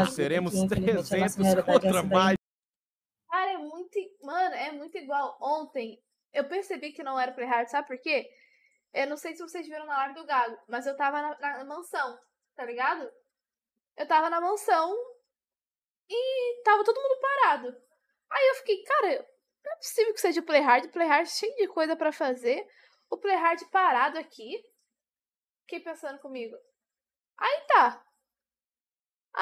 nós seremos 300 contra mais. Cara, é muito. Mano, é muito igual. Ontem eu percebi que não era Playhard, sabe por quê? Eu não sei se vocês viram na live do Gago, mas eu tava na, na, mansão, tá ligado? Eu tava na mansão e tava todo mundo parado. Aí eu fiquei, cara, não é possível que seja Playhard, Playhard é cheio de coisa para fazer. O Playhard parado aqui. Fiquei pensando comigo. Aí tá.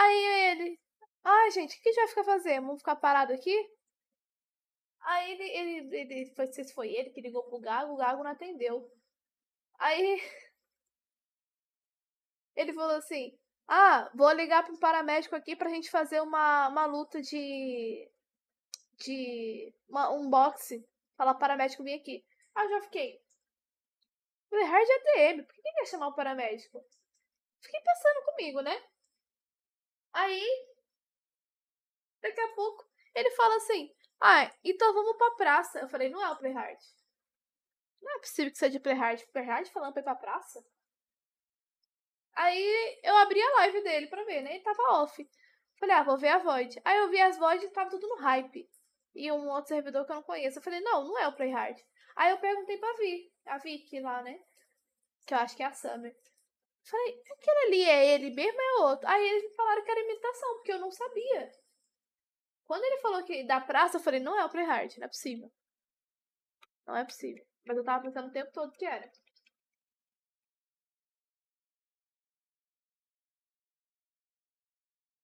Aí ele, ai ah, gente, o que a gente vai ficar fazendo? Vamos ficar parado aqui? Aí ele, ele, ele foi, se foi ele que ligou pro Gago, o Gago não atendeu. Aí ele falou assim: Ah, vou ligar pro paramédico aqui pra gente fazer uma, uma luta de. de. Uma, um boxe. Falar paramédico vir aqui. Aí eu já fiquei. Falei, hard ATM, é por que ele ia chamar o paramédico? Fiquei pensando comigo, né? Aí, daqui a pouco, ele fala assim: Ah, então vamos pra praça. Eu falei: Não é o Playhard. Não é possível que seja Playhard. Playhard falando pra ir pra praça? Aí eu abri a live dele pra ver, né? Ele tava off. Falei, ah, vou ver a Void. Aí eu vi as voids e tava tudo no hype. E um outro servidor que eu não conheço. Eu falei, não, não é o Playhard. Aí eu perguntei pra Vi, a Vicky lá, né? Que eu acho que é a Summer. Falei, aquele ali é ele mesmo é outro? Aí eles me falaram que era imitação, porque eu não sabia. Quando ele falou que da praça, eu falei, não é o Prehard, não é possível. Não é possível. Mas eu tava pensando o tempo todo que era.